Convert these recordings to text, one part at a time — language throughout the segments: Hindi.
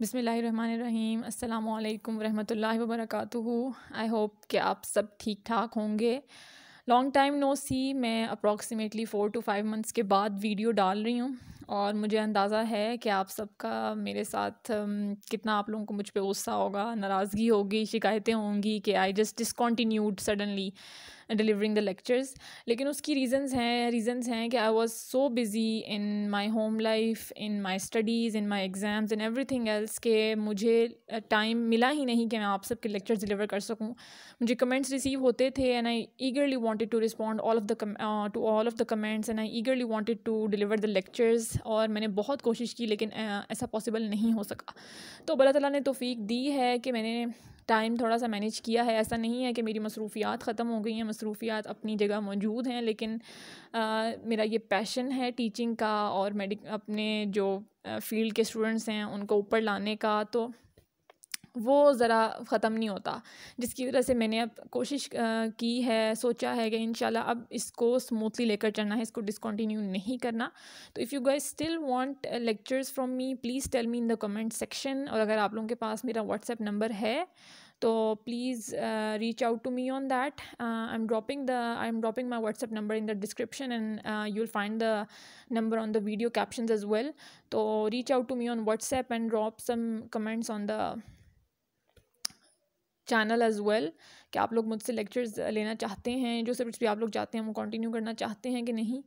बिसमीम् अल्लाम वरहमल वर्क आई होप कि आप सब ठीक ठाक होंगे लॉन्ग टाइम नो सी मैं approximately four to five months के बाद वीडियो डाल रही हूँ और मुझे अंदाज़ा है कि आप सबका मेरे साथ कितना आप लोगों को मुझ पर गुस्सा होगा नाराज़गी होगी शिकायतें होंगी कि I just discontinued suddenly delivering the lectures लेकिन उसकी रीज़न्स हैं रीज़न्स हैं कि I was so busy in my home life in my studies in my exams in everything else के मुझे टाइम मिला ही नहीं कि मैं आप सबके लेक्चर्स डिलीवर कर सकूँ मुझे कमेंट्स रिसीव होते थे and I eagerly wanted to respond all of the to all of the comments and I eagerly wanted to deliver the lectures और मैंने बहुत कोशिश की लेकिन ऐसा पॉसिबल नहीं हो सका तो अल्लाह ताला ने तोफ़ी दी है कि मैंने टाइम थोड़ा सा मैनेज किया है ऐसा नहीं है कि मेरी मसरूफियात ख़त्म हो गई हैं मसरूफियात अपनी जगह मौजूद हैं लेकिन आ, मेरा ये पैशन है टीचिंग का और मेडिक अपने जो फील्ड के स्टूडेंट्स हैं उनको ऊपर लाने का तो वो ज़रा ख़त्म नहीं होता जिसकी वजह से मैंने अब कोशिश की है सोचा है कि इन अब इसको स्मूथली लेकर चलना है इसको डिसकन्टिन्यू नहीं करना तो if you guys still want lectures from me please tell me in the comment section और अगर आप लोगों के पास मेरा व्हाट्सएप नंबर है तो please reach out to me on that I am dropping the I am dropping my WhatsApp number in the description and you will find the number on the video caption as well तो reach out to me on WhatsApp and drop some comments on the channel as well कि आप लोग मुझसे लेक्चर्स लेना चाहते हैं जो सब्जेक्ट्स भी आप लोग जाते हैं वो कंटिन्यू करना चाहते हैं कि नहीं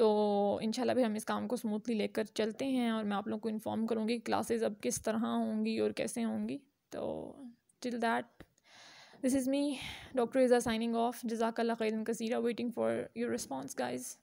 तो इंशाल्लाह भी हम इस काम को स्मूथली लेकर चलते हैं और मैं आप लोग को इन्फॉर्म करूँगी क्लासेज अब किस तरह होंगी और कैसे होंगी तो till that this is me doctor Iza signing off जजाकल्ला कसीरा waiting for your response guys